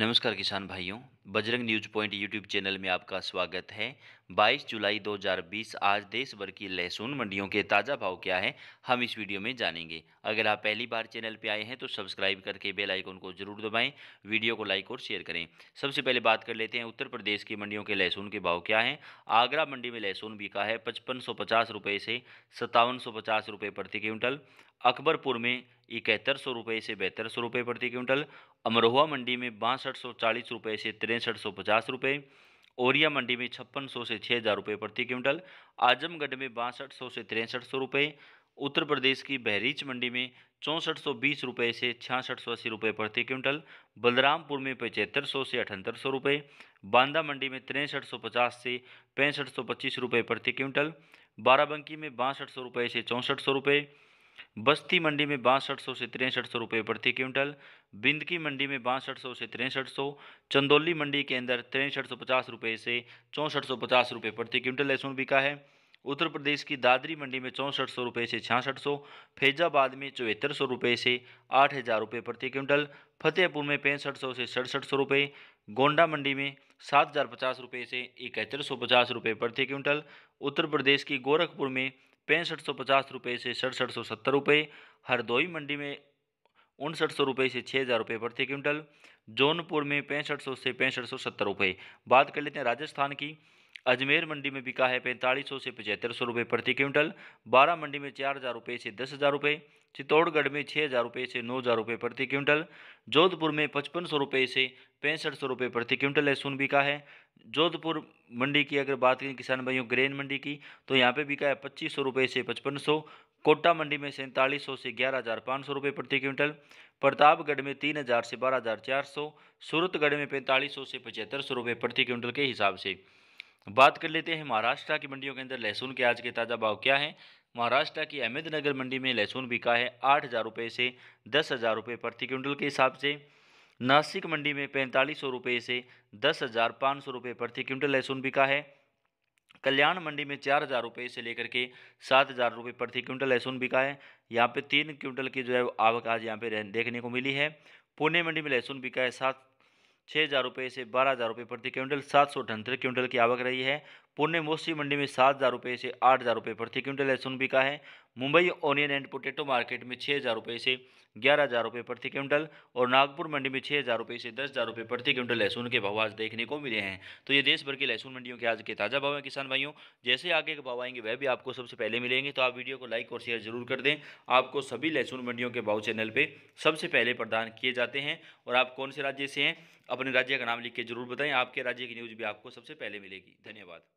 नमस्कार किसान भाइयों Bajrang news point YouTube channel में आपका स्वागत है 22 जुलाई 2020 आज देश भर की लहसुन मंडियों के ताज़ा भाव क्या है हम इस वीडियो में जानेंगे अगर आप पहली बार चैनल पर आए हैं तो सब्सक्राइब करके बेल आइकन को जरूर दबाएं वीडियो को लाइक और शेयर करें सबसे पहले बात कर लेते हैं उत्तर प्रदेश की मंडियों के लहसुन के भाव क्या हैं आगरा मंडी में लहसुन बिका है पचपन सौ से सत्तावन सौ प्रति क्विंटल अकबरपुर में इकहत्तर सौ रुपये से बहत्तर सौ रुपये प्रति क्विंटल अमरोहा मंडी में बासठ सौ चालीस रुपये से तिरसठ सौ पचास रुपये ओरिया मंडी में छप्पन सौ से छः हज़ार रुपये प्रति क्विंटल आजमगढ़ में बासठ सौ से तिरसठ सौ रुपये उत्तर प्रदेश की बहरीच मंडी में चौंसठ सौ बीस रुपये से छियासठ सौ अस्सी रुपये प्रति क्विंटल बलरामपुर में पचहत्तर सौ से अठहत्तर सौ रुपये बांदा मंडी में तिरसठ सौ पचास से पैंसठ सौ पच्चीस रुपये प्रति क्विंटल बाराबंकी में बासठ सौ रुपये से चौंसठ सौ रुपये बस्ती मंडी में बासठ सौ से तिरसठ सौ रुपये प्रति क्विंटल बिंदकी मंडी में बासठ सौ से तिरसठ सौ चंदौली मंडी के अंदर तिरसठ सौ पचास रुपये से चौंसठ सौ पचास रुपये प्रति क्विंटल लहसुन बिका है उत्तर प्रदेश की दादरी मंडी में चौंसठ सौ रुपये से छियासठ सौ फैजाबाद में चौहत्तर सौ रुपये से आठ हज़ार रुपये प्रति क्विंटल फतेहपुर में पैंसठ सौ से सड़सठ सौ रुपये गोंडा मंडी में सात हज़ार पचास रुपये से इकहत्तर सौ पचास रुपये प्रति क्विंटल उत्तर प्रदेश की गोरखपुर में पैंसठ सौ पचास रुपये से सड़सठ सौ सत्तर रुपये हरदोई मंडी में उनसठ सौ रुपये से छः हज़ार रुपये प्रति क्विंटल जौनपुर में पैंसठ सौ से पैंसठ सौ सत्तर रुपये बात कर लेते हैं राजस्थान की अजमेर मंडी में बिका है पैंतालीस सौ से पचहत्तर सौ रुपये प्रति क्विंटल बारह मंडी में चार हज़ार रुपये से दस हज़ार रुपये चित्तौड़गढ़ में छः हज़ार रुपये से नौ हज़ार रुपये प्रति क्विंटल जोधपुर में पचपन सौ रुपये से पैंसठ सौ रुपये प्रति क्विंटल लहसुन बिका है जोधपुर मंडी की अगर बात करें किसान भाइयों ग्रेन मंडी की तो यहाँ पर बिका है पच्चीस सौ रुपये से पचपन सौ कोटा मंडी में सैंतालीस सौ से ग्यारह हज़ार पाँच सौ रुपये प्रति क्विंटल प्रतापगढ़ में तीन हज़ार से बारह हज़ार चार सौ सूरतगढ़ में पैंतालीस सौ से पचहत्तर सौ रुपये प्रति क्विंटल के हिसाब से बात कर लेते हैं महाराष्ट्र की मंडियों के अंदर लहसुन के आज के ताज़ा भाव क्या हैं महाराष्ट्र की अहमदनगर मंडी में लहसुन बिका है आठ हज़ार रुपये से दस हज़ार रुपये प्रति क्विंटल के हिसाब से नासिक मंडी में पैंतालीस सौ रुपये से दस हज़ार पाँच सौ रुपये प्रति क्विंटल लहसुन बिका है कल्याण मंडी में चार हज़ार रुपये से लेकर के सात हज़ार रुपये प्रति क्विंटल लहसुन बिका है यहाँ पे तीन क्विंटल की जो है आवक आज यहाँ पे देखने को मिली है पुणे मंडी में लहसुन बिका है सात छः हज़ार रुपये से बारह हज़ार रुपये प्रति क्विंटल सात सौ अठहत्तर क्विंटल की आवक रही है पुणे मोसी मंडी में सात हज़ार रुपये से आठ हज़ार रुपये प्रति क्विंटल लहसुन बिका है Mumbai onion and potato market में छः हज़ार रुपये से ग्यारह हज़ार रुपये प्रति क्विंटल और नागपुर मंडी में छः हज़ार रुपये से दस हज़ार रुपये प्रति क्विंटल लहसुन के भाव आज देखने को मिले हैं तो ये देश भर की लहसुन मंडियों के आज के ताज़ा भाव हैं किसान भाइयों जैसे आगे के भाव आएंगे वह भी आपको सबसे पहले मिलेंगे तो आप वीडियो को लाइक और शेयर जरूर कर दें आपको सभी लहसुन मंडियों के भाव चैनल पर सबसे पहले प्रदान किए जाते हैं और आप कौन से राज्य से हैं अपने राज्य का नाम लिख के जरूर बताएं आपके राज्य की न्यूज़ भी आपको सबसे पहले मिलेगी धन्यवाद